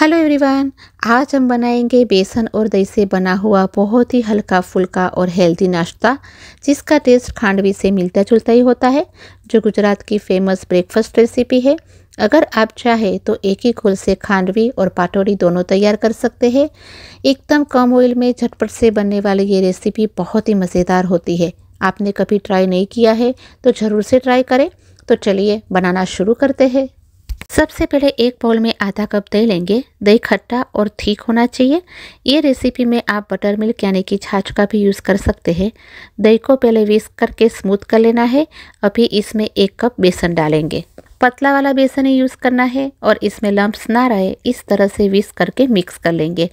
Hello everyone आज हम बनाएंगे बेसन और दही से बना हुआ बहुत ही हल्का फुल्का और हेल्दी नाश्ता जिसका टेस्ट खांडवी से मिलता जुलता ही होता है जो गुजरात की फेमस ब्रेकफास्ट रेसिपी है अगर आप चाहें तो एक ही खोल से खांडवी और पाटोरी दोनों तैयार कर सकते हैं एकदम कम ऑयल में झटपट से बनने वाली ये रेसिपी बहुत ही मज़ेदार होती है आपने कभी ट्राई नहीं किया है तो ज़रूर से ट्राई करें तो चलिए बनाना शुरू करते हैं सबसे पहले एक बाउल में आधा कप दही लेंगे दही खट्टा और ठीक होना चाहिए ये रेसिपी में आप बटर मिल्क यानी कि छाछ का भी यूज़ कर सकते हैं दही को पहले विस्क करके स्मूथ कर लेना है अभी इसमें एक कप बेसन डालेंगे पतला वाला बेसन ही यूज़ करना है और इसमें लम्ब्स ना रहे इस तरह से विस करके मिक्स कर लेंगे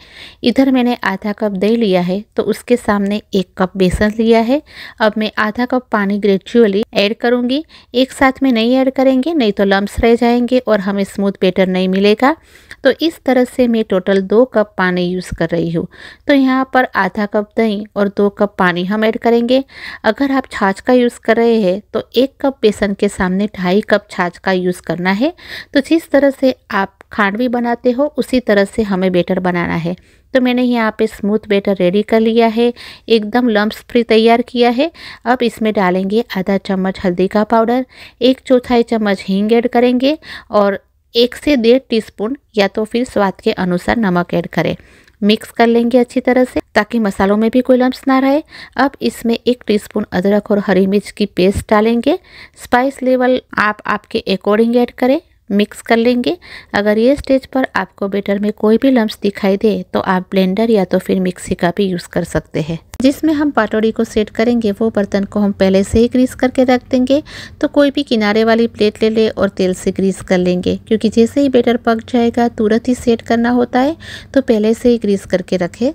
इधर मैंने आधा कप दही लिया है तो उसके सामने एक कप बेसन लिया है अब मैं आधा कप पानी ग्रेजुअली ऐड करूँगी एक साथ में नहीं ऐड करेंगे नहीं तो लम्ब्स रह जाएंगे और हमें स्मूथ बेटर नहीं मिलेगा तो इस तरह से मैं टोटल दो कप पानी यूज़ कर रही हूँ तो यहाँ पर आधा कप दही और दो कप पानी हम ऐड करेंगे अगर आप छाछ का यूज़ कर रहे हैं तो एक कप बेसन के सामने ढाई कप छाछ का यूज़ करना है तो जिस तरह से आप खांडवी बनाते हो उसी तरह से हमें बेटर बनाना है तो मैंने यहाँ पे स्मूथ बेटर रेडी कर लिया है एकदम लम्ब्स फ्री तैयार किया है अब इसमें डालेंगे आधा चम्मच हल्दी का पाउडर एक चौथाई चम्मच हींग ऐड करेंगे और एक से डेढ़ टीस्पून या तो फिर स्वाद के अनुसार नमक ऐड करें मिक्स कर लेंगे अच्छी तरह से ताकि मसालों में भी कोई लम्ब ना रहे अब इसमें एक टीस्पून अदरक और हरी मिर्च की पेस्ट डालेंगे स्पाइस लेवल आप आपके अकॉर्डिंग ऐड करें मिक्स कर लेंगे अगर ये स्टेज पर आपको बेटर में कोई भी लम्ब दिखाई दे तो आप ब्लेंडर या तो फिर मिक्सी का भी यूज़ कर सकते हैं जिसमें हम पाटोड़ी को सेट करेंगे वो बर्तन को हम पहले से ही ग्रीस करके रख देंगे तो कोई भी किनारे वाली प्लेट ले ले और तेल से ग्रीस कर लेंगे क्योंकि जैसे ही बेटर पक जाएगा तुरंत ही सेट करना होता है तो पहले से ही ग्रीस करके रखें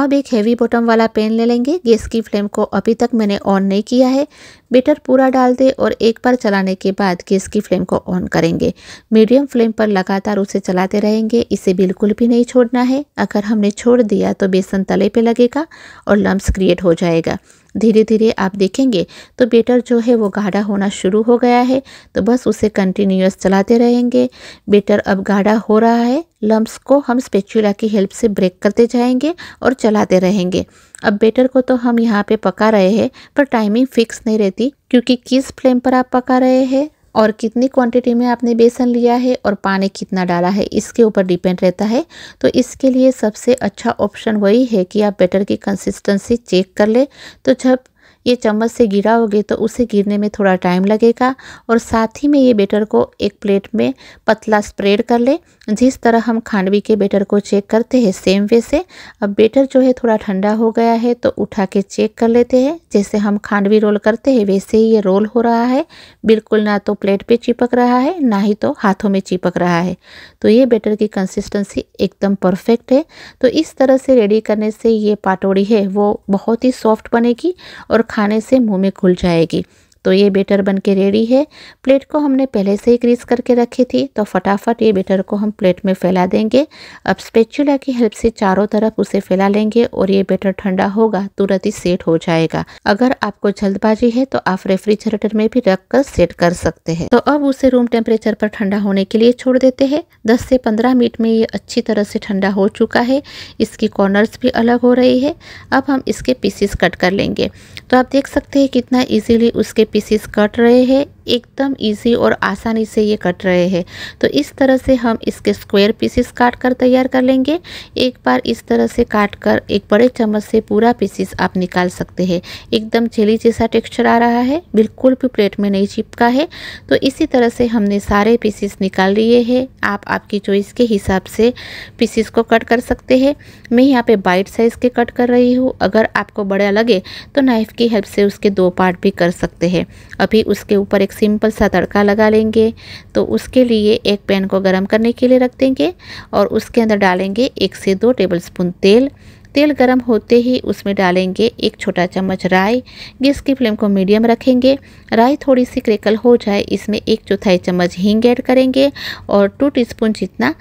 अब एक हैवी बॉटम वाला पेन ले लेंगे गैस की फ्लेम को अभी तक मैंने ऑन नहीं किया है बेटर पूरा डाल दें और एक बार चलाने के बाद गैस की फ्लेम को ऑन करेंगे मीडियम फ्लेम पर लगातार उसे चलाते रहेंगे इसे बिल्कुल भी नहीं छोड़ना है अगर हमने छोड़ दिया तो बेसन तले पे लगेगा और लम्ब्स क्रिएट हो जाएगा धीरे धीरे आप देखेंगे तो बेटर जो है वो गाढ़ा होना शुरू हो गया है तो बस उसे कंटिन्यूस चलाते रहेंगे बेटर अब गाढ़ा हो रहा है लम्ब्स को हम स्पेचुला की हेल्प से ब्रेक करते जाएंगे और चलाते रहेंगे अब बेटर को तो हम यहाँ पे पका रहे हैं पर टाइमिंग फिक्स नहीं रहती क्योंकि किस फ्लेम पर आप पका रहे हैं और कितनी क्वांटिटी में आपने बेसन लिया है और पानी कितना डाला है इसके ऊपर डिपेंड रहता है तो इसके लिए सबसे अच्छा ऑप्शन वही है कि आप बेटर की कंसिस्टेंसी चेक कर ले तो जब ये चम्मच से गिराओगे तो उसे गिरने में थोड़ा टाइम लगेगा और साथ ही में ये बेटर को एक प्लेट में पतला स्प्रेड कर ले जिस तरह हम खांडवी के बेटर को चेक करते हैं सेम वे से अब बेटर जो है थोड़ा ठंडा हो गया है तो उठा के चेक कर लेते हैं जैसे हम खांडवी रोल करते हैं वैसे ही ये रोल हो रहा है बिल्कुल ना तो प्लेट पर चिपक रहा है ना ही तो हाथों में चिपक रहा है तो ये बेटर की कंसिस्टेंसी एकदम परफेक्ट है तो इस तरह से रेडी करने से ये पाटोड़ी है वो बहुत ही सॉफ्ट बनेगी और खाने से मुंह में खुल जाएगी तो ये बेटर बन के रेडी है प्लेट को हमने पहले से ही ग्रीस करके रखी थी तो फटाफट ये बेटर को हम प्लेट में फैला देंगे अब स्पेचुला की हेल्प से चारों तरफ उसे फैला लेंगे और ये बेटर ठंडा होगा तुरंत ही सेट हो जाएगा अगर आपको जल्दबाजी है तो आप रेफ्रिजरेटर में भी रख कर सेट कर सकते हैं तो अब उसे रूम टेम्परेचर पर ठंडा होने के लिए छोड़ देते हैं दस से पंद्रह मिनट में ये अच्छी तरह से ठंडा हो चुका है इसकी कॉर्नर्स भी अलग हो रही है अब हम इसके पीसेस कट कर लेंगे तो आप देख सकते हैं कितना ईजिली उसके पीसेस काट रहे हैं। एकदम इजी और आसानी से ये कट रहे हैं तो इस तरह से हम इसके स्क्वायर पीसेस काट कर तैयार कर लेंगे एक बार इस तरह से काट कर एक बड़े चम्मच से पूरा पीसेस आप निकाल सकते हैं एकदम चेली जैसा टेक्सचर आ रहा है बिल्कुल भी प्लेट में नहीं चिपका है तो इसी तरह से हमने सारे पीसेस निकाल लिए हैं आप आपकी चॉइस के हिसाब से पीसेस को कट कर सकते हैं मैं यहाँ पे बाइट साइज़ के कट कर रही हूँ अगर आपको बड़ा लगे तो नाइफ़ की हेल्प से उसके दो पार्ट भी कर सकते हैं अभी उसके ऊपर एक एक सिंपल सा तड़का लगा लेंगे तो उसके लिए एक पैन को गर्म करने के लिए रख देंगे और उसके अंदर डालेंगे एक से दो टेबलस्पून तेल तेल गर्म होते ही उसमें डालेंगे एक छोटा चम्मच राई गैस की फ्लेम को मीडियम रखेंगे राई थोड़ी सी क्रेकल हो जाए इसमें एक चौथाई चम्मच हींग ऐड करेंगे और टू टीस्पून जितना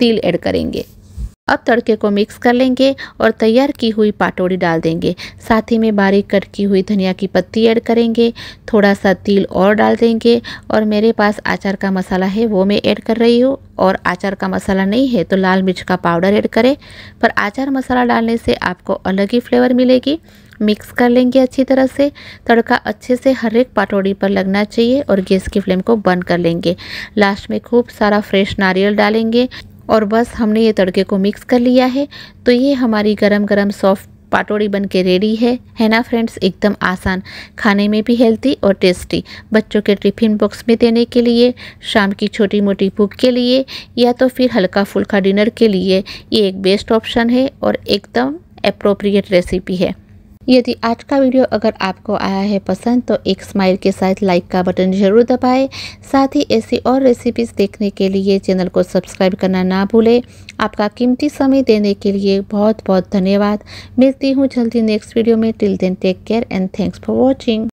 तिल ऐड करेंगे अब तड़के को मिक्स कर लेंगे और तैयार की हुई पाटोड़ी डाल देंगे साथ ही में बारीक कट की हुई धनिया की पत्ती ऐड करेंगे थोड़ा सा तिल और डाल देंगे और मेरे पास आचार का मसाला है वो मैं ऐड कर रही हूँ और आचार का मसाला नहीं है तो लाल मिर्च का पाउडर ऐड करें पर आचार मसाला डालने से आपको अलग ही फ्लेवर मिलेगी मिक्स कर लेंगे अच्छी तरह से तड़का अच्छे से हर एक पाटोड़ी पर लगना चाहिए और गैस की फ्लेम को बंद कर लेंगे लास्ट में खूब सारा फ्रेश नारियल डालेंगे और बस हमने ये तड़के को मिक्स कर लिया है तो ये हमारी गरम गरम सॉफ्ट पाटोड़ी बन के रेडी है है ना फ्रेंड्स एकदम आसान खाने में भी हेल्थी और टेस्टी बच्चों के टिफिन बॉक्स में देने के लिए शाम की छोटी मोटी भूख के लिए या तो फिर हल्का फुल्का डिनर के लिए ये एक बेस्ट ऑप्शन है और एकदम अप्रोप्रिएट रेसिपी है यदि आज का वीडियो अगर आपको आया है पसंद तो एक स्माइल के साथ लाइक का बटन जरूर दबाएं साथ ही ऐसी और रेसिपीज़ देखने के लिए चैनल को सब्सक्राइब करना ना भूलें आपका कीमती समय देने के लिए बहुत बहुत धन्यवाद मिलती हूँ जल्दी नेक्स्ट वीडियो में till then take care and thanks for watching